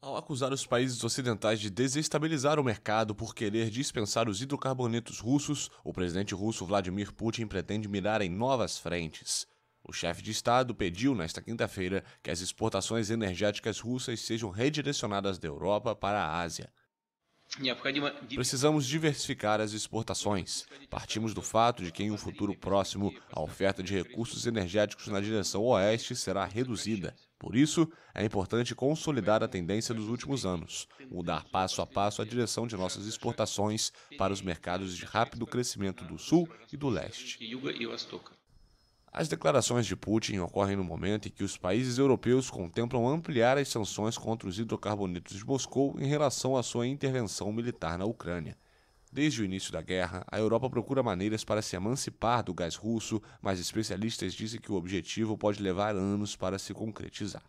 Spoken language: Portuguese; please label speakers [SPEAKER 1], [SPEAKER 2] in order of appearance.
[SPEAKER 1] Ao acusar os países ocidentais de desestabilizar o mercado por querer dispensar os hidrocarbonetos russos, o presidente russo Vladimir Putin pretende mirar em novas frentes. O chefe de Estado pediu nesta quinta-feira que as exportações energéticas russas sejam redirecionadas da Europa para a Ásia. Precisamos diversificar as exportações. Partimos do fato de que, em um futuro próximo, a oferta de recursos energéticos na direção oeste será reduzida. Por isso, é importante consolidar a tendência dos últimos anos, mudar passo a passo a direção de nossas exportações para os mercados de rápido crescimento do sul e do leste. As declarações de Putin ocorrem no momento em que os países europeus contemplam ampliar as sanções contra os hidrocarbonetos de Moscou em relação à sua intervenção militar na Ucrânia. Desde o início da guerra, a Europa procura maneiras para se emancipar do gás russo, mas especialistas dizem que o objetivo pode levar anos para se concretizar.